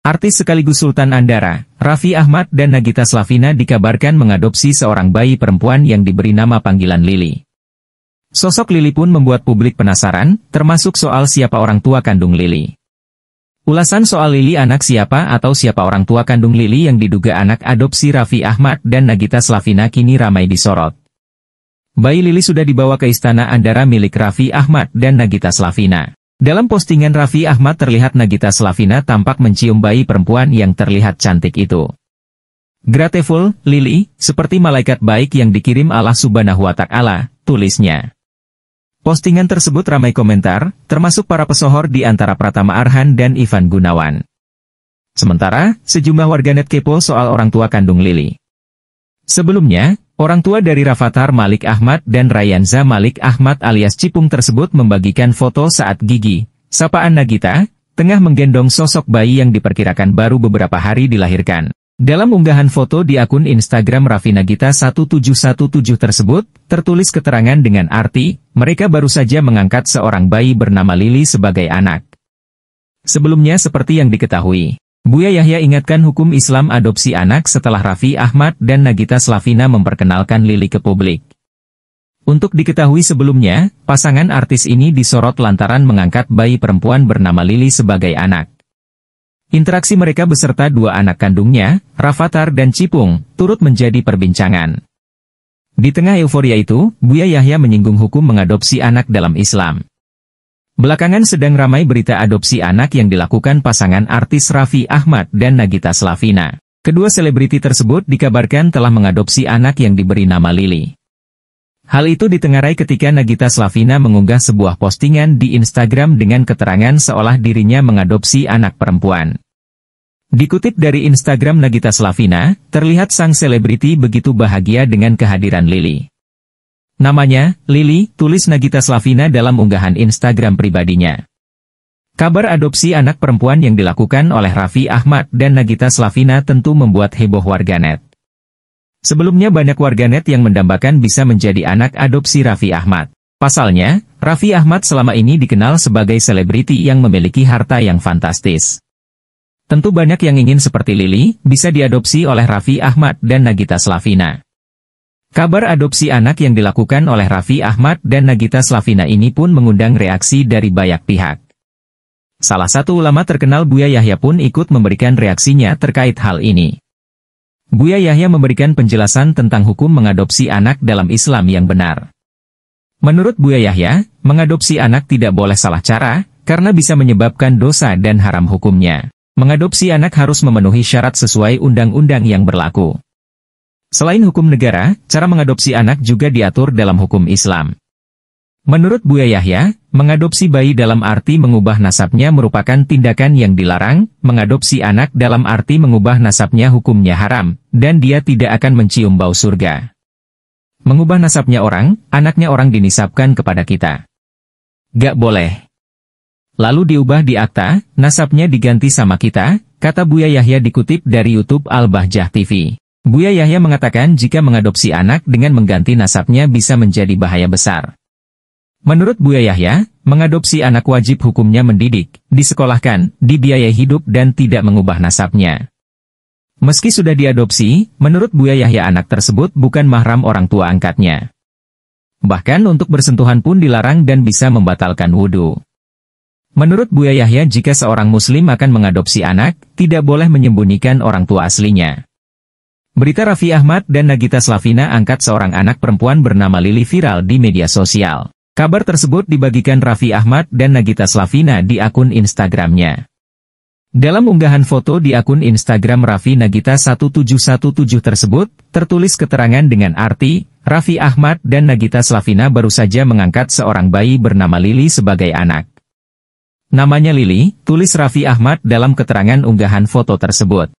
Artis sekaligus Sultan Andara, Raffi Ahmad dan Nagita Slavina dikabarkan mengadopsi seorang bayi perempuan yang diberi nama panggilan Lili. Sosok Lili pun membuat publik penasaran, termasuk soal siapa orang tua kandung Lili. Ulasan soal Lili anak siapa atau siapa orang tua kandung Lili yang diduga anak adopsi Raffi Ahmad dan Nagita Slavina kini ramai disorot. Bayi Lili sudah dibawa ke istana Andara milik Raffi Ahmad dan Nagita Slavina. Dalam postingan Raffi Ahmad terlihat Nagita Slavina tampak mencium bayi perempuan yang terlihat cantik itu. Grateful, Lily, seperti malaikat baik yang dikirim Allah subhanahu wa ta'ala, tulisnya. Postingan tersebut ramai komentar, termasuk para pesohor di antara Pratama Arhan dan Ivan Gunawan. Sementara, sejumlah warganet kepo soal orang tua kandung Lily. Sebelumnya, Orang tua dari Rafathar Malik Ahmad dan Rayanza Malik Ahmad alias Cipung tersebut membagikan foto saat Gigi, sapaan Nagita, tengah menggendong sosok bayi yang diperkirakan baru beberapa hari dilahirkan. Dalam unggahan foto di akun Instagram Raffi Nagita 1717 tersebut, tertulis keterangan dengan arti, mereka baru saja mengangkat seorang bayi bernama Lili sebagai anak. Sebelumnya seperti yang diketahui, Buya Yahya ingatkan hukum Islam adopsi anak setelah Rafi Ahmad dan Nagita Slavina memperkenalkan Lili ke publik. Untuk diketahui sebelumnya, pasangan artis ini disorot lantaran mengangkat bayi perempuan bernama Lili sebagai anak. Interaksi mereka beserta dua anak kandungnya, Rafathar dan Cipung, turut menjadi perbincangan. Di tengah euforia itu, Buya Yahya menyinggung hukum mengadopsi anak dalam Islam. Belakangan sedang ramai berita adopsi anak yang dilakukan pasangan artis Raffi Ahmad dan Nagita Slavina. Kedua selebriti tersebut dikabarkan telah mengadopsi anak yang diberi nama Lili. Hal itu ditengarai ketika Nagita Slavina mengunggah sebuah postingan di Instagram dengan keterangan seolah dirinya mengadopsi anak perempuan. Dikutip dari Instagram Nagita Slavina, terlihat sang selebriti begitu bahagia dengan kehadiran Lily. Namanya, Lili, tulis Nagita Slavina dalam unggahan Instagram pribadinya. Kabar adopsi anak perempuan yang dilakukan oleh Raffi Ahmad dan Nagita Slavina tentu membuat heboh warganet. Sebelumnya banyak warganet yang mendambakan bisa menjadi anak adopsi Raffi Ahmad. Pasalnya, Raffi Ahmad selama ini dikenal sebagai selebriti yang memiliki harta yang fantastis. Tentu banyak yang ingin seperti Lili, bisa diadopsi oleh Raffi Ahmad dan Nagita Slavina. Kabar adopsi anak yang dilakukan oleh Raffi Ahmad dan Nagita Slavina ini pun mengundang reaksi dari banyak pihak. Salah satu ulama terkenal Buya Yahya pun ikut memberikan reaksinya terkait hal ini. Buya Yahya memberikan penjelasan tentang hukum mengadopsi anak dalam Islam yang benar. Menurut Buya Yahya, mengadopsi anak tidak boleh salah cara, karena bisa menyebabkan dosa dan haram hukumnya. Mengadopsi anak harus memenuhi syarat sesuai undang-undang yang berlaku. Selain hukum negara, cara mengadopsi anak juga diatur dalam hukum Islam. Menurut Buya Yahya, mengadopsi bayi dalam arti mengubah nasabnya merupakan tindakan yang dilarang, mengadopsi anak dalam arti mengubah nasabnya hukumnya haram, dan dia tidak akan mencium bau surga. Mengubah nasabnya orang, anaknya orang dinisabkan kepada kita. Gak boleh. Lalu diubah di akta, nasabnya diganti sama kita, kata Buya Yahya dikutip dari Youtube Al-Bahjah TV. Buya Yahya mengatakan jika mengadopsi anak dengan mengganti nasabnya bisa menjadi bahaya besar. Menurut Buya Yahya, mengadopsi anak wajib hukumnya mendidik, disekolahkan, dibiayai hidup dan tidak mengubah nasabnya. Meski sudah diadopsi, menurut Buya Yahya anak tersebut bukan mahram orang tua angkatnya. Bahkan untuk bersentuhan pun dilarang dan bisa membatalkan wudhu. Menurut Buya Yahya jika seorang muslim akan mengadopsi anak, tidak boleh menyembunyikan orang tua aslinya. Berita Raffi Ahmad dan Nagita Slavina angkat seorang anak perempuan bernama Lili viral di media sosial. Kabar tersebut dibagikan Raffi Ahmad dan Nagita Slavina di akun Instagramnya. Dalam unggahan foto di akun Instagram Raffi Nagita 1717 tersebut, tertulis keterangan dengan arti, Raffi Ahmad dan Nagita Slavina baru saja mengangkat seorang bayi bernama Lili sebagai anak. Namanya Lili, tulis Raffi Ahmad dalam keterangan unggahan foto tersebut.